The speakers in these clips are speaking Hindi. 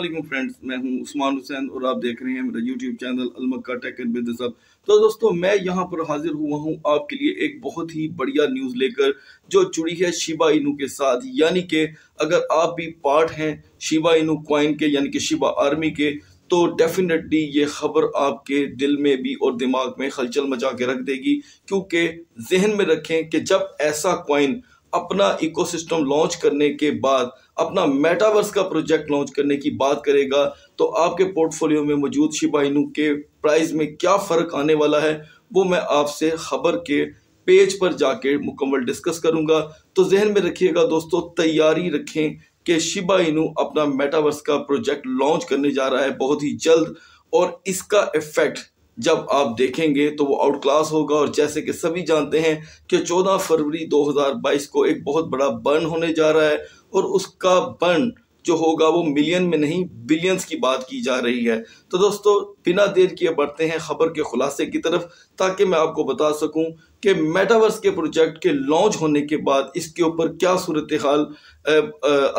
अल्लाह फ्रेंड्स मैं हूं उस्मान हुसैन और आप देख रहे हैं मेरा YouTube channel Almakka tech and business अब तो दोस्तों मैं यहां पर हाजिर हुआ हूं आपके लिए एक बहुत ही बढ़िया न्यूज़ लेकर जो जुड़ी है शिबा इनू के साथ यानी कि अगर आप भी पार्ट हैं शिबा इनू क्वाइन के यानी कि शिबा आर्मी के तो डेफिनेटली ये खबर आपके दिल में भी और दिमाग में हलचल मचा के रख देगी क्योंकि जहन में रखें कि जब ऐसा क्वाइन अपना इकोसिस्टम लॉन्च करने के बाद अपना मेटावर्स का प्रोजेक्ट लॉन्च करने की बात करेगा तो आपके पोर्टफोलियो में मौजूद शिपाइनू के प्राइस में क्या फ़र्क आने वाला है वो मैं आपसे खबर के पेज पर जाके मुकम्मल डिस्कस करूंगा तो जहन में रखिएगा दोस्तों तैयारी रखें कि शिबा इनू अपना मेटावर्स का प्रोजेक्ट लॉन्च करने जा रहा है बहुत ही जल्द और इसका इफेक्ट जब आप देखेंगे तो वो आउट क्लास होगा और जैसे कि सभी जानते हैं कि 14 फरवरी 2022 को एक बहुत बड़ा बर्न होने जा रहा है और उसका बर्न जो होगा वो मिलियन में नहीं बिलियंस की बात की जा रही है तो दोस्तों बिना देर किए बढ़ते हैं खबर के खुलासे की तरफ ताकि मैं आपको बता सकूं कि मेटावर्स के प्रोजेक्ट के लॉन्च होने के बाद इसके ऊपर क्या सूरत हाल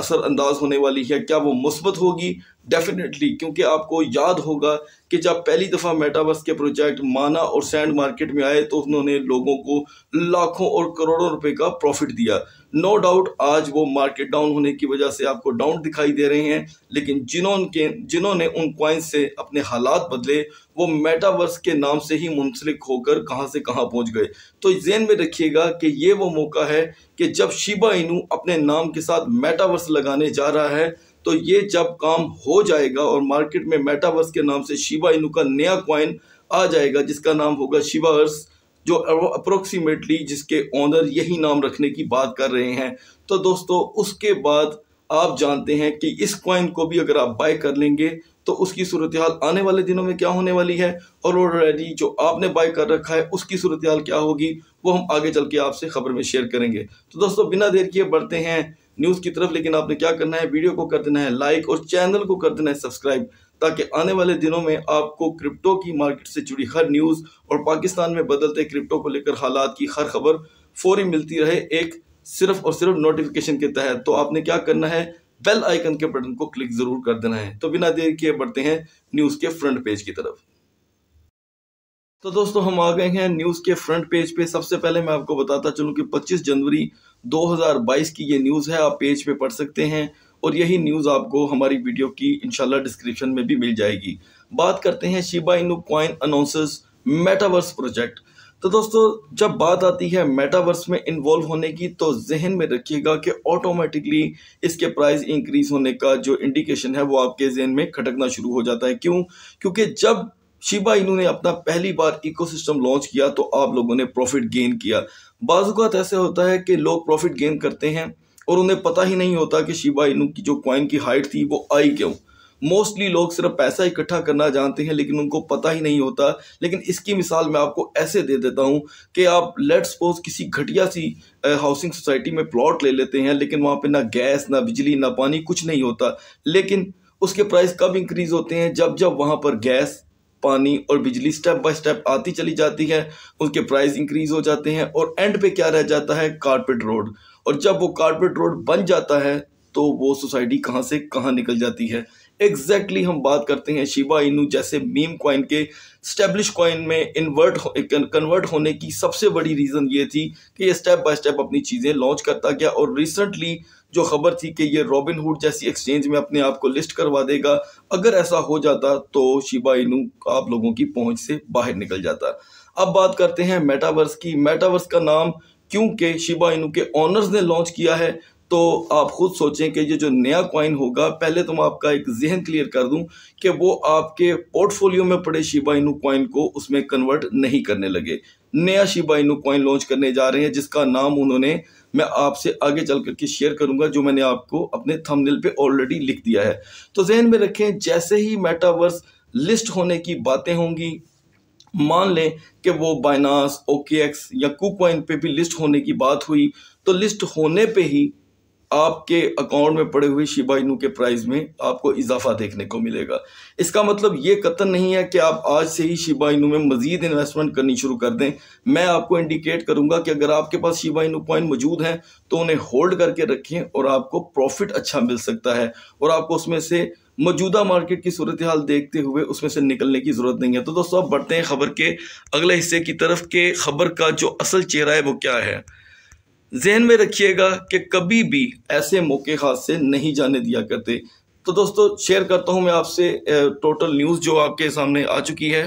असरअंदाज होने वाली है क्या वो मुस्बत होगी डेफिनेटली क्योंकि आपको याद होगा कि जब पहली दफ़ा मेटावर्स के प्रोजेक्ट माना और सैंड मार्केट में आए तो उन्होंने लोगों को लाखों और करोड़ों रुपए का प्रॉफिट दिया नो डाउट आज वो मार्केट डाउन होने की वजह से आपको डाउन दिखाई दे रहे हैं लेकिन जिन्होंने जिन्होंने उन क्वाइंस से अपने हालात बदले वो मेटावर्स के नाम से ही मुंसलिक होकर कहाँ से कहाँ पहुँच गए तो जेन में रखिएगा कि ये वो मौका है कि जब शिबा इनू अपने नाम के साथ मेटावर्स लगाने जा रहा है तो ये जब काम हो जाएगा और मार्केट में मेटावर्स के नाम से शिबा इनू का नया क्वाइन आ जाएगा जिसका नाम होगा शिबा अर्स जो अप्रोक्सीमेटली जिसके ऑनर यही नाम रखने की बात कर रहे हैं तो दोस्तों उसके बाद आप जानते हैं कि इस क्वाइन को भी अगर आप बाय कर लेंगे तो उसकी सूरत हाल आने वाले दिनों में क्या होने वाली है और ऑलरेडी जो आपने बाय कर रखा है उसकी सूरत हाल क्या होगी वो हम आगे चल के आपसे खबर में शेयर करेंगे तो दोस्तों बिना देर किए बढ़ते हैं न्यूज़ की तरफ लेकिन आपने क्या करना है वीडियो को कर देना है लाइक और चैनल को कर देना है सब्सक्राइब ताकि आने वाले दिनों में आपको क्रिप्टो की मार्केट से जुड़ी हर न्यूज़ और पाकिस्तान में बदलते क्रिप्टो को लेकर हालात की हर खबर फौरी मिलती रहे एक सिर्फ और सिर्फ नोटिफिकेशन के तहत तो आपने क्या करना है बेल आइकन के बटन को क्लिक जरूर कर देना है तो बिना देर किए बढ़ते हैं न्यूज़ के फ्रंट पेज की तरफ तो दोस्तों हम आ गए हैं न्यूज़ के फ्रंट पेज पे सबसे पहले मैं आपको बताता चलूं कि 25 जनवरी 2022 की ये न्यूज़ है आप पेज पे पढ़ सकते हैं और यही न्यूज़ आपको हमारी वीडियो की इनशाला डिस्क्रिप्शन में भी मिल जाएगी बात करते हैं शिबा इनू क्वाइन अनाउंसेस मेटावर्स प्रोजेक्ट तो दोस्तों जब बात आती है मेटावर्स में इन्वॉल्व होने की तो जहन में रखिएगा कि ऑटोमेटिकली इसके प्राइस इंक्रीज होने का जो इंडिकेशन है वो आपके जहन में खटकना शुरू हो जाता है क्यों क्योंकि जब शिबा इनू ने अपना पहली बार इकोसिस्टम लॉन्च किया तो आप लोगों ने प्रॉफिट गेन किया बाजुकात ऐसे होता है कि लोग प्रॉफिट गेन करते हैं और उन्हें पता ही नहीं होता कि शिबा इनू की जो क्वाइन की हाइट थी वो आई क्यों मोस्टली लोग सिर्फ पैसा इकट्ठा करना जानते हैं लेकिन उनको पता ही नहीं होता लेकिन इसकी मिसाल मैं आपको ऐसे दे देता हूँ कि आप लेट सपोज किसी घटिया सी हाउसिंग सोसाइटी में प्लॉट ले लेते हैं लेकिन वहाँ पर ना गैस ना बिजली ना पानी कुछ नहीं होता लेकिन उसके प्राइस कब इंक्रीज होते हैं जब जब वहाँ पर गैस पानी और बिजली स्टेप बाय स्टेप आती चली जाती है उनके प्राइस इंक्रीज हो जाते हैं और एंड पे क्या रह जाता है कारपेट रोड और जब वो कारपेट रोड बन जाता है तो वो सोसाइटी कहाँ से कहाँ निकल जाती है एग्जैक्टली exactly हम बात करते हैं शिबा इनू जैसे मीम कॉइन के स्टेब्लिश कॉइन में इन्वर्ट कन्वर्ट होने की सबसे बड़ी रीज़न ये थी कि ये स्टेप बाय स्टेप अपनी चीज़ें लॉन्च करता गया और रिसेंटली जो खबर थी कि ये रॉबिन हुड जैसी एक्सचेंज में अपने आप को लिस्ट करवा देगा अगर ऐसा हो जाता तो शिबा इनू आप लोगों की पहुंच से बाहर निकल जाता अब बात करते हैं मेटावर्स की मेटावर्स का नाम क्योंकि शिबा इनू के ऑनर्स ने लॉन्च किया है तो आप ख़ुद सोचें कि ये जो नया कॉइन होगा पहले तो मैं आपका एक जहन क्लियर कर दूं कि वो आपके पोर्टफोलियो में पड़े शिबा इनू कॉइन को उसमें कन्वर्ट नहीं करने लगे नया शिबा इनू कॉइन लॉन्च करने जा रहे हैं जिसका नाम उन्होंने मैं आपसे आगे चल करके शेयर करूंगा जो मैंने आपको अपने थमनिल पे ऑलरेडी लिख दिया है तो जहन में रखें जैसे ही मेटावर्स लिस्ट होने की बातें होंगी मान लें कि वो बाइनास ओके या कुकॉइन पे भी लिस्ट होने की बात हुई तो लिस्ट होने पे ही आपके अकाउंट में पड़े हुए शिबाइनू के प्राइस में आपको इजाफा देखने को मिलेगा इसका मतलब ये कतन नहीं है कि आप आज से ही शिबाइनू में मजीद इन्वेस्टमेंट करनी शुरू कर दें मैं आपको इंडिकेट करूंगा कि अगर आपके पास शिबाइनू पॉइंट मौजूद हैं तो उन्हें होल्ड करके रखें और आपको प्रॉफिट अच्छा मिल सकता है और आपको उसमें से मौजूदा मार्केट की सूरत हाल देखते हुए उसमें से निकलने की ज़रूरत नहीं है तो दोस्तों आप बढ़ते हैं खबर के अगले हिस्से की तरफ के खबर का जो असल चेहरा है वो क्या है जहन में रखिएगा कि कभी भी ऐसे मौके खास से नहीं जाने दिया करते तो दोस्तों शेयर करता हूं मैं आपसे टोटल न्यूज़ जो आपके सामने आ चुकी है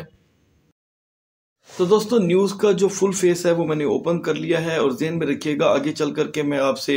तो दोस्तों न्यूज़ का जो फुल फेस है वो मैंने ओपन कर लिया है और जहन में रखिएगा आगे चल करके मैं आपसे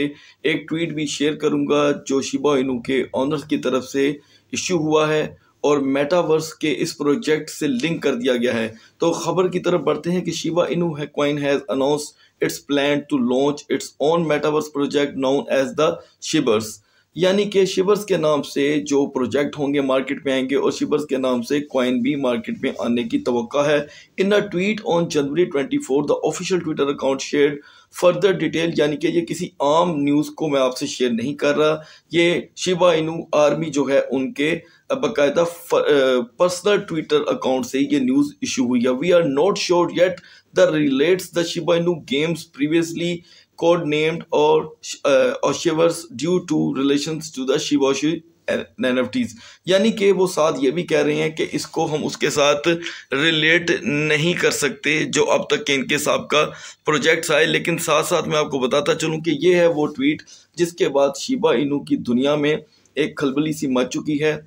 एक ट्वीट भी शेयर करूंगा जो शिबा इनू के ऑनर्स की तरफ से इश्यू हुआ है और मेटावर्स के इस प्रोजेक्ट से लिंक कर दिया गया है तो खबर की तरफ बढ़ते हैं कि Shiba Inu has announce its plan to launch its own metaverse project known as the Shibers यानी कि शिबर्स के नाम से जो प्रोजेक्ट होंगे मार्केट में आएंगे और शिबर्स के नाम से क्वाइन भी मार्केट में आने की तो है in a tweet on January twenty four the official Twitter account share further detail यानी कि ये किसी आम न्यूज़ को मैं आपसे शेयर नहीं कर रहा ये शिबा इनू आर्मी जो है उनके बाकायदा पर्सनल ट्विटर अकाउंट से ये न्यूज़ इशू हुई है we are not sure yet the relates the Shiba Inu games previously code named और due to relation to the Shibashi an यानी कि वो साथ ये भी कह रहे हैं कि इसको हम उसके साथ रिलेट नहीं कर सकते जो अब तक के इनके साहब का प्रोजेक्ट्स आए लेकिन साथ साथ मैं आपको बताता चलूँ कि ये है वो ट्वीट जिसके बाद शिबा इनू की दुनिया में एक खलबली सी मच चुकी है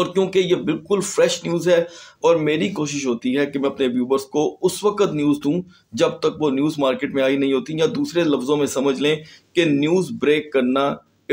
और क्योंकि ये बिल्कुल फ्रेश न्यूज़ है और मेरी कोशिश होती है कि मैं अपने व्यूवर्स को उस वक्त न्यूज़ दूँ जब तक वो न्यूज़ मार्केट में आई नहीं होती या दूसरे लफ्ज़ों में समझ लें कि न्यूज़ ब्रेक करना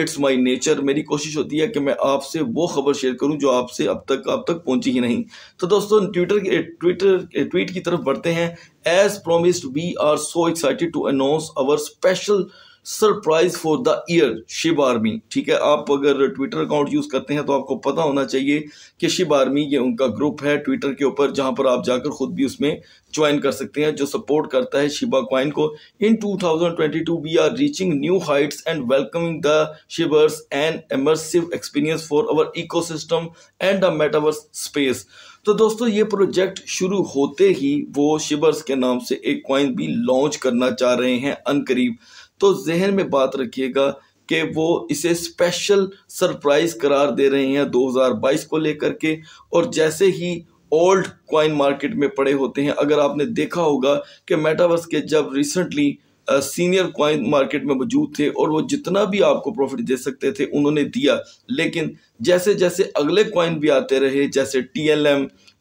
इट्स माय नेचर मेरी कोशिश होती है कि मैं आपसे वो खबर शेयर करूं जो आपसे अब तक आप तक पहुंची ही नहीं तो दोस्तों ट्विटर ट्विटर ट्वीट की तरफ बढ़ते हैं as promised we are so excited to announce our special surprise for the year Shib army ठीक है आप अगर ट्विटर अकाउंट यूज़ करते हैं तो आपको पता होना चाहिए कि शिव आर्मी ये उनका ग्रुप है ट्विटर के ऊपर जहां पर आप जाकर खुद भी उसमें ज्वाइन कर सकते हैं जो सपोर्ट करता है शिबा क्वाइन को in 2022 we are reaching new heights and welcoming the Shibers and immersive experience for our eco and the metaverse space तो दोस्तों ये प्रोजेक्ट शुरू होते ही वो शिबर्स के नाम से एक क्वाइन भी लॉन्च करना चाह रहे हैं अनकरीब तो जहन में बात रखिएगा कि वो इसे स्पेशल सरप्राइज करार दे रहे हैं 2022 को लेकर के और जैसे ही ओल्ड कॉइन मार्केट में पड़े होते हैं अगर आपने देखा होगा कि मेटावर्स के जब रिसेंटली सीनियर क्वाइन मार्केट में मौजूद थे और वो जितना भी आपको प्रॉफिट दे सकते थे उन्होंने दिया लेकिन जैसे जैसे अगले क्वाइन भी आते रहे जैसे टी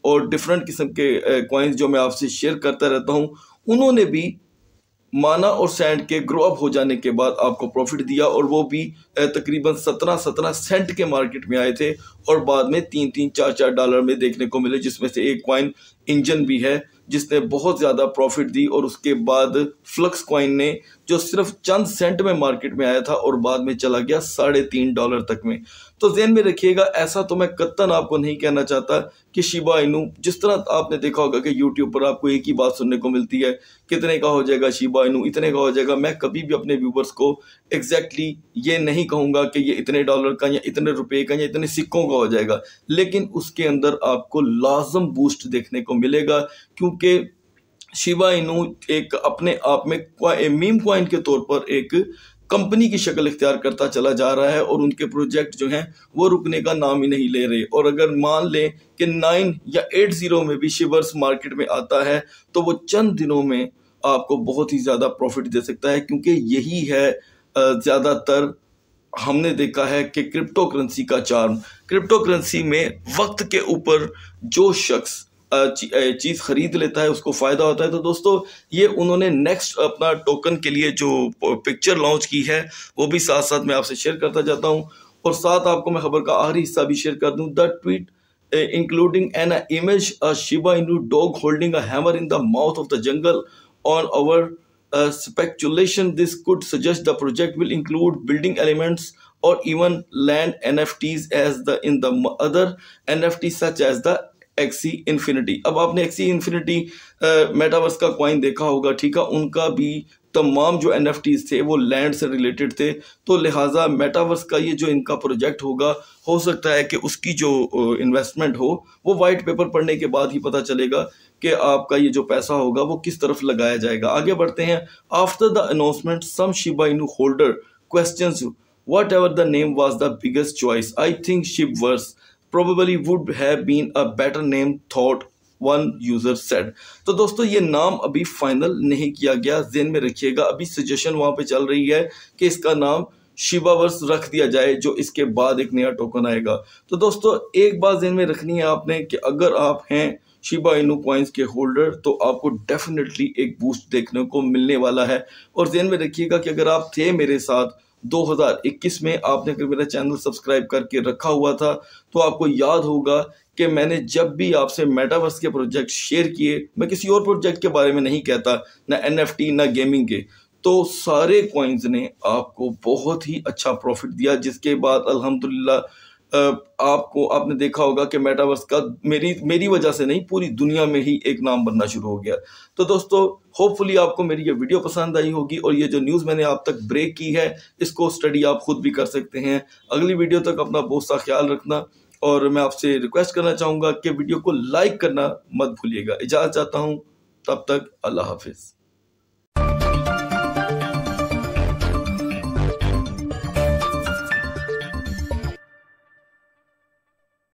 और डिफरेंट किस्म के क्वाइंस जो मैं आपसे शेयर करता रहता हूँ उन्होंने भी माना और सेंट के ग्रो अप हो जाने के बाद आपको प्रॉफिट दिया और वो भी तकरीबन सत्रह सत्रह सेंट के मार्केट में आए थे और बाद में तीन तीन चार चार डॉलर में देखने को मिले जिसमें से एक क्वाइन इंजन भी है जिसने बहुत ज़्यादा प्रॉफिट दी और उसके बाद फ्लक्स क्वाइन ने जो सिर्फ चंद सेंट में मार्केट में आया था और बाद में चला गया साढ़े तीन डॉलर तक में तो जेन में रखिएगा ऐसा तो मैं कत्तन आपको नहीं कहना चाहता कि शिबा इनू जिस तरह आपने देखा होगा कि यूट्यूब पर आपको एक ही बात सुनने को मिलती है कितने का हो जाएगा शिबा इनू इतने का हो जाएगा मैं कभी भी अपने व्यूवर्स को एग्जैक्टली exactly ये नहीं कहूँगा कि ये इतने डॉलर का या इतने रुपये का या इतने सिक्कों का हो जाएगा लेकिन उसके अंदर आपको लाजम बूस्ट देखने को मिलेगा क्योंकि के शिवा इनू एक अपने आप में मीम क्वाइन के तौर पर एक कंपनी की शक्ल इख्तियार करता चला जा रहा है और उनके प्रोजेक्ट जो हैं वो रुकने का नाम ही नहीं ले रहे और अगर मान लें कि नाइन या एट ज़ीरो में भी शिवर्स मार्केट में आता है तो वो चंद दिनों में आपको बहुत ही ज़्यादा प्रॉफिट दे सकता है क्योंकि यही है ज़्यादातर हमने देखा है कि क्रिप्टो करेंसी का चार्म क्रिप्टो करेंसी में वक्त के ऊपर जो शख्स चीज़ ख़रीद लेता है उसको फ़ायदा होता है तो दोस्तों ये उन्होंने नेक्स्ट अपना टोकन के लिए जो पिक्चर लॉन्च की है वो भी साथ साथ मैं आपसे शेयर करता जाता हूँ और साथ आपको मैं खबर का आखिरी हिस्सा भी शेयर कर दूँ the tweet including an image a Shiba Inu dog holding a hammer in the mouth of the jungle on our could suggest the project will include building elements और even land N F Ts as the in the other N F T such as the Axie Infinity e अब आपने एक्सी इन्फिनिटी मेटावर्स का क्वाइन देखा होगा ठीक है उनका भी तमाम जो एन थे वो लैंड से रिलेटेड थे तो लिहाजा मेटावर्स का ये जो इनका प्रोजेक्ट होगा हो सकता है कि उसकी जो इन्वेस्टमेंट हो वो वाइट पेपर पढ़ने के बाद ही पता चलेगा कि आपका ये जो पैसा होगा वो किस तरफ लगाया जाएगा आगे बढ़ते हैं after the announcement some Shiba Inu holder question whatever the name was the biggest choice I think ship verse probably would have been a better name thought one user said तो दोस्तों ये नाम अभी फाइनल नहीं किया गया जेन में रखिएगा अभी सजेशन वहाँ पे चल रही है कि इसका नाम शिवावर्स रख दिया जाए जो इसके बाद एक नया टोकन आएगा तो दोस्तों एक बात जेन में रखनी है आपने कि अगर आप हैं शिबा इनू क्वाइंस के होल्डर तो आपको डेफिनेटली एक बूस्ट देखने को मिलने वाला है और जेन में रखिएगा कि अगर आप थे मेरे साथ 2021 में आपने अगर मेरा चैनल सब्सक्राइब करके रखा हुआ था तो आपको याद होगा कि मैंने जब भी आपसे मेटावर्स के प्रोजेक्ट शेयर किए मैं किसी और प्रोजेक्ट के बारे में नहीं कहता ना एन एफ ना गेमिंग के तो सारे कॉइन्स ने आपको बहुत ही अच्छा प्रॉफिट दिया जिसके बाद अल्हम्दुलिल्लाह आपको आपने देखा होगा कि मेटावर्स का मेरी मेरी वजह से नहीं पूरी दुनिया में ही एक नाम बनना शुरू हो गया तो दोस्तों होपफुली आपको मेरी ये वीडियो पसंद आई होगी और ये जो न्यूज़ मैंने आप तक ब्रेक की है इसको स्टडी आप खुद भी कर सकते हैं अगली वीडियो तक अपना बहुत सा ख्याल रखना और मैं आपसे रिक्वेस्ट करना चाहूँगा कि वीडियो को लाइक करना मत भूलिएगा इजाज़त चाहता हूँ तब तक अल्लाह हाफिज़